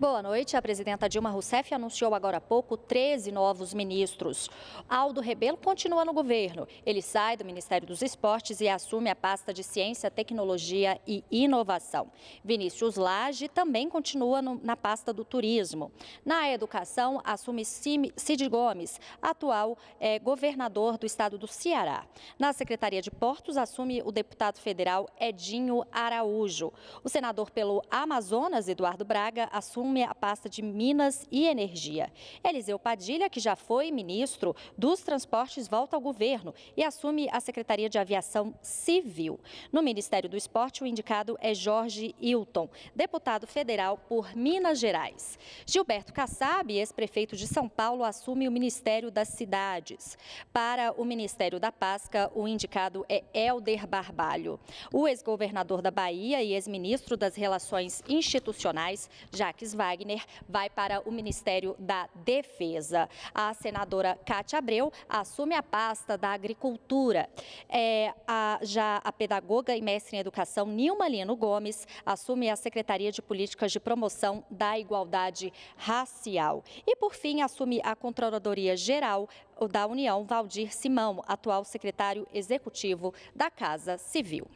Boa noite. A presidenta Dilma Rousseff anunciou agora há pouco 13 novos ministros. Aldo Rebelo continua no governo. Ele sai do Ministério dos Esportes e assume a pasta de Ciência, Tecnologia e Inovação. Vinícius Lage também continua no, na pasta do Turismo. Na educação, assume Cid Gomes, atual é, governador do estado do Ceará. Na Secretaria de Portos, assume o deputado federal Edinho Araújo. O senador pelo Amazonas, Eduardo Braga, assume assume a pasta de Minas e Energia. Eliseu Padilha, que já foi ministro dos Transportes, volta ao governo e assume a Secretaria de Aviação Civil. No Ministério do Esporte, o indicado é Jorge Hilton, deputado federal por Minas Gerais. Gilberto Kassab, ex-prefeito de São Paulo, assume o Ministério das Cidades. Para o Ministério da Pasca, o indicado é Helder Barbalho. O ex-governador da Bahia e ex-ministro das Relações Institucionais, Jaques Wagner vai para o Ministério da Defesa. A senadora Cátia Abreu assume a pasta da Agricultura. É, a, já a pedagoga e mestre em Educação Nilma Lino Gomes assume a Secretaria de Políticas de Promoção da Igualdade Racial. E, por fim, assume a Controladoria Geral da União, Valdir Simão, atual secretário executivo da Casa Civil.